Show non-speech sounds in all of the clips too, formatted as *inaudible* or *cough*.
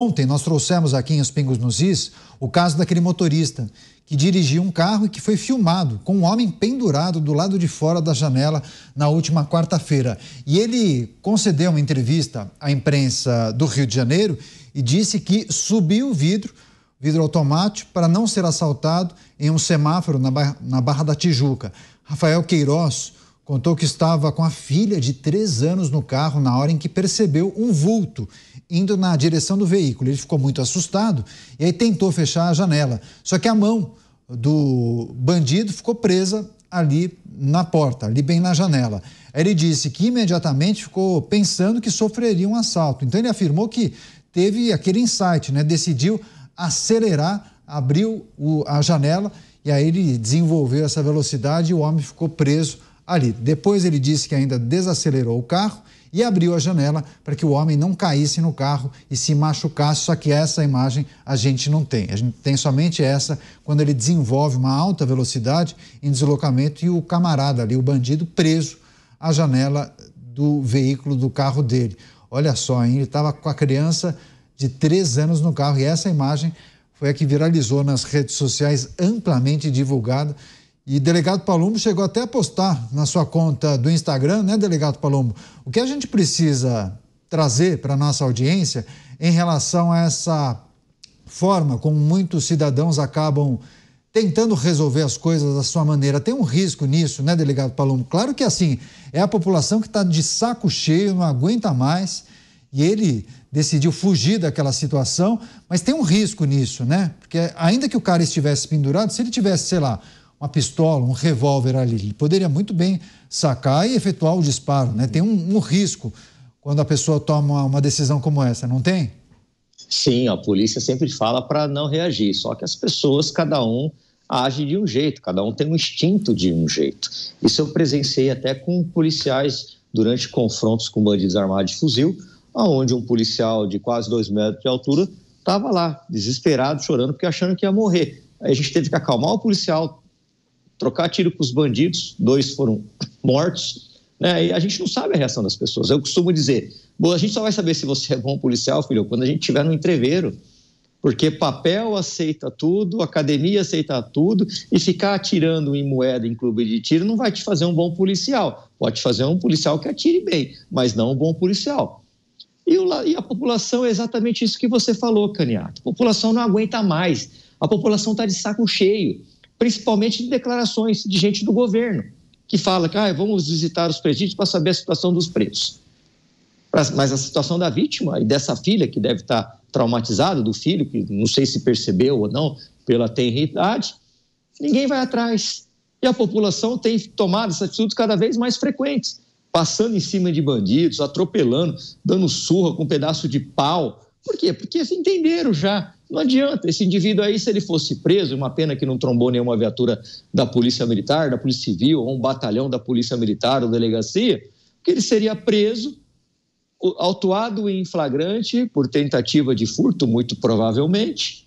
Ontem nós trouxemos aqui em Os Pingos nos Is o caso daquele motorista que dirigiu um carro e que foi filmado com um homem pendurado do lado de fora da janela na última quarta-feira. E ele concedeu uma entrevista à imprensa do Rio de Janeiro e disse que subiu o vidro, vidro automático, para não ser assaltado em um semáforo na Barra, na Barra da Tijuca. Rafael Queiroz Contou que estava com a filha de três anos no carro na hora em que percebeu um vulto indo na direção do veículo. Ele ficou muito assustado e aí tentou fechar a janela. Só que a mão do bandido ficou presa ali na porta, ali bem na janela. Ele disse que imediatamente ficou pensando que sofreria um assalto. Então ele afirmou que teve aquele insight, né? Decidiu acelerar, abriu o, a janela e aí ele desenvolveu essa velocidade e o homem ficou preso ali. Depois ele disse que ainda desacelerou o carro e abriu a janela para que o homem não caísse no carro e se machucasse. Só que essa imagem a gente não tem. A gente tem somente essa quando ele desenvolve uma alta velocidade em deslocamento e o camarada ali, o bandido, preso à janela do veículo do carro dele. Olha só, hein? ele estava com a criança de 3 anos no carro e essa imagem foi a que viralizou nas redes sociais, amplamente divulgada. E delegado Palumbo chegou até a postar na sua conta do Instagram, né, delegado Palumbo? O que a gente precisa trazer para nossa audiência em relação a essa forma como muitos cidadãos acabam tentando resolver as coisas da sua maneira. Tem um risco nisso, né, delegado Palumbo? Claro que é assim, é a população que está de saco cheio, não aguenta mais, e ele decidiu fugir daquela situação, mas tem um risco nisso, né? Porque ainda que o cara estivesse pendurado, se ele tivesse, sei lá, uma pistola, um revólver ali. Ele poderia muito bem sacar e efetuar o disparo, né? Tem um, um risco quando a pessoa toma uma decisão como essa, não tem? Sim, a polícia sempre fala para não reagir, só que as pessoas, cada um age de um jeito, cada um tem um instinto de um jeito. Isso eu presenciei até com policiais durante confrontos com bandidos armados de fuzil, aonde um policial de quase dois metros de altura estava lá, desesperado, chorando, porque achando que ia morrer. Aí a gente teve que acalmar o policial, trocar tiro com os bandidos, dois foram mortos, né? E a gente não sabe a reação das pessoas. Eu costumo dizer, a gente só vai saber se você é bom policial, filho, quando a gente estiver no entreveiro, porque papel aceita tudo, academia aceita tudo, e ficar atirando em moeda em clube de tiro não vai te fazer um bom policial. Pode fazer um policial que atire bem, mas não um bom policial. E, a população é exatamente isso que você falou, Caniato. A população não aguenta mais. A população está de saco cheio principalmente de declarações de gente do governo, que fala que ah, vamos visitar os presídios para saber a situação dos presos. Mas a situação da vítima e dessa filha, que deve estar tá traumatizada, do filho, que não sei se percebeu ou não, pela tenridade, ninguém vai atrás. E a população tem tomado essas atitudes cada vez mais frequentes, passando em cima de bandidos, atropelando, dando surra com um pedaço de pau, por quê? Porque se entenderam já. Não adianta. Esse indivíduo aí, se ele fosse preso, uma pena que não trombou nenhuma viatura da Polícia Militar, da Polícia Civil, ou um batalhão da Polícia Militar ou delegacia, que ele seria preso, autuado em flagrante por tentativa de furto, muito provavelmente,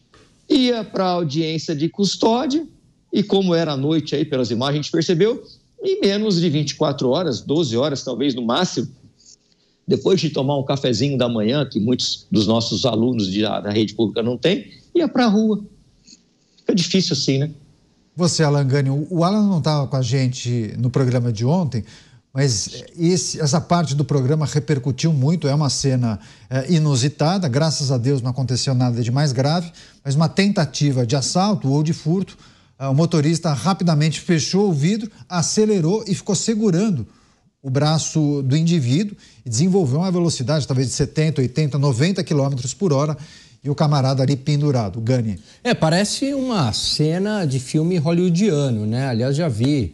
ia para a audiência de custódia, e como era noite aí pelas imagens, a gente percebeu, em menos de 24 horas, 12 horas talvez no máximo, depois de tomar um cafezinho da manhã, que muitos dos nossos alunos da, rede pública não têm, ia para a rua. Fica é difícil assim, né? Você, Alan Gani, o Alan não estava com a gente no programa de ontem, mas esse, essa parte do programa repercutiu muito, é uma cena é, inusitada, graças a Deus não aconteceu nada de mais grave, mas uma tentativa de assalto ou de furto, é, o motorista rapidamente fechou o vidro, acelerou e ficou segurando o braço do indivíduo e desenvolveu uma velocidade talvez de 70, 80, 90 km por hora e o camarada ali pendurado, Gani. É, parece uma cena de filme hollywoodiano, né? Aliás, já vi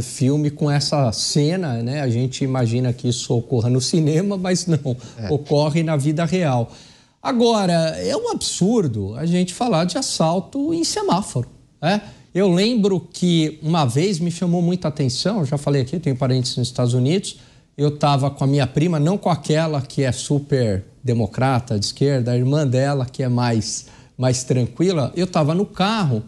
filme com essa cena, né? A gente imagina que isso ocorra no cinema, mas não, é. ocorre na vida real. Agora, é um absurdo a gente falar de assalto em semáforo, né? Eu lembro que uma vez me chamou muita atenção, já falei aqui, tenho parentes nos Estados Unidos. Eu estava com a minha prima, não com aquela que é super democrata, de esquerda, a irmã dela que é mais, mais tranquila. Eu estava no carro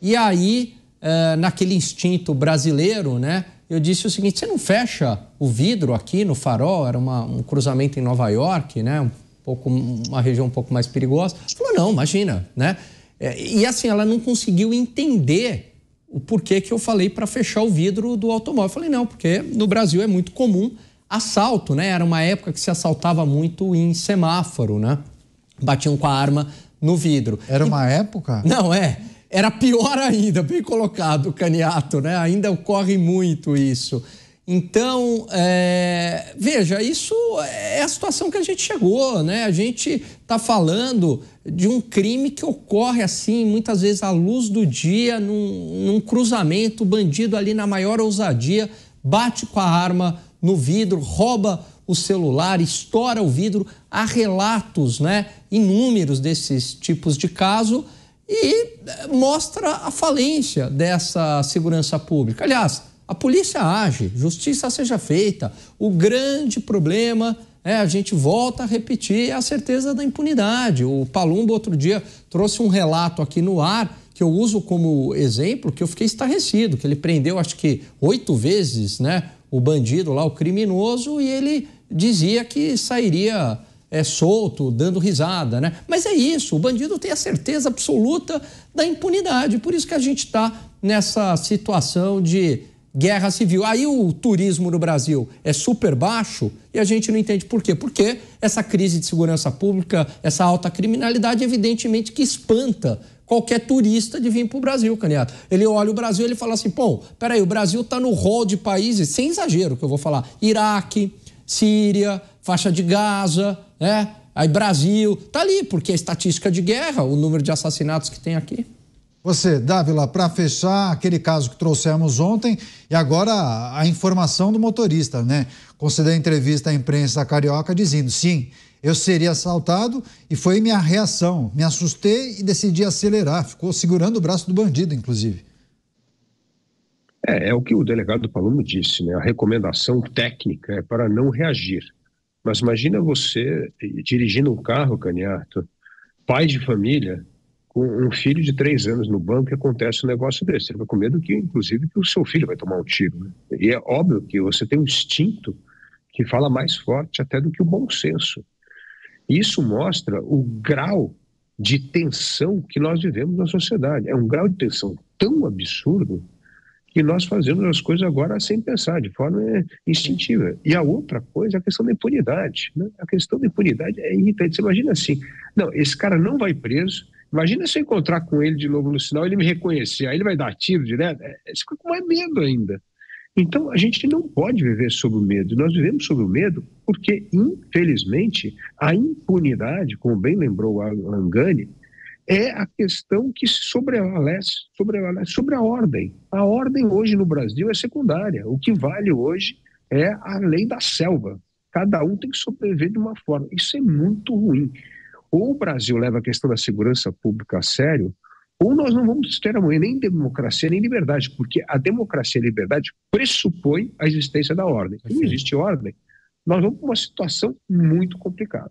e aí, eh, naquele instinto brasileiro, né? Eu disse o seguinte: você não fecha o vidro aqui no farol? Era uma, um cruzamento em Nova York, né? Um pouco, uma região um pouco mais perigosa. Falou: não, imagina, né? É, e assim, ela não conseguiu entender o porquê que eu falei para fechar o vidro do automóvel. Eu falei, não, porque no Brasil é muito comum assalto, né? Era uma época que se assaltava muito em semáforo, né? Batiam com a arma no vidro. Era uma época? Não, é. Era pior *laughs* ainda, bem colocado, o Caniato, né? Ainda ocorre muito isso. Então, é, veja, isso é a situação que a gente chegou, né? A gente está falando de um crime que ocorre assim, muitas vezes à luz do dia, num, num cruzamento, o bandido ali na maior ousadia bate com a arma no vidro, rouba o celular, estoura o vidro. Há relatos, né? Inúmeros desses tipos de caso e é, mostra a falência dessa segurança pública. Aliás a polícia age, justiça seja feita. O grande problema é, a gente volta a repetir a certeza da impunidade. O Palumbo, outro dia, trouxe um relato aqui no ar que eu uso como exemplo, que eu fiquei estarrecido, que ele prendeu, acho que, oito vezes né, o bandido lá, o criminoso, e ele dizia que sairia é, solto, dando risada. Né? Mas é isso, o bandido tem a certeza absoluta da impunidade. Por isso que a gente está nessa situação de guerra civil. Aí o turismo no Brasil é super baixo e a gente não entende por quê. Porque essa crise de segurança pública, essa alta criminalidade, evidentemente que espanta qualquer turista de vir para o Brasil, Caniato. Ele olha o Brasil e ele fala assim, pô, peraí, o Brasil está no rol de países, sem exagero que eu vou falar, Iraque, Síria, faixa de Gaza, né? Aí Brasil, tá ali, porque a estatística de guerra, o número de assassinatos que tem aqui. Você, Dávila, para fechar aquele caso que trouxemos ontem e agora a informação do motorista, né? Concedeu entrevista à imprensa carioca dizendo: sim, eu seria assaltado e foi minha reação. Me assustei e decidi acelerar. Ficou segurando o braço do bandido, inclusive. É, é o que o delegado Palomo disse, né? A recomendação técnica é para não reagir. Mas imagina você eh, dirigindo um carro, Caniato, pai de família, um, um filho de três anos no banco e acontece um negócio desse. Você fica com medo que, inclusive, que o seu filho vai tomar um tiro. Né? E é óbvio que você tem um instinto que fala mais forte até do que o bom senso. Isso mostra o grau de tensão que nós vivemos na sociedade. É um grau de tensão tão absurdo que nós fazemos as coisas agora sem pensar, de forma é, instintiva. E a outra coisa é a questão da impunidade. Né? A questão da impunidade é irritante. Você imagina assim: não, esse cara não vai preso, Imagina se eu encontrar com ele de novo no sinal, ele me reconhecer, aí ele vai dar tiro direto. Você é, fica com mais medo ainda. Então, a gente não pode viver sob o medo. Nós vivemos sob o medo porque, infelizmente, a impunidade, como bem lembrou a Langani, é a questão que se sobrevalece, sobrevalece sobre a ordem. A ordem hoje no Brasil é secundária. O que vale hoje é a lei da selva. Cada um tem que sobreviver de uma forma. Isso é muito ruim ou o Brasil leva a questão da segurança pública a sério, ou nós não vamos ter amanhã nem democracia nem liberdade, porque a democracia e a liberdade pressupõe a existência da ordem. Se não existe ordem, nós vamos para uma situação muito complicada.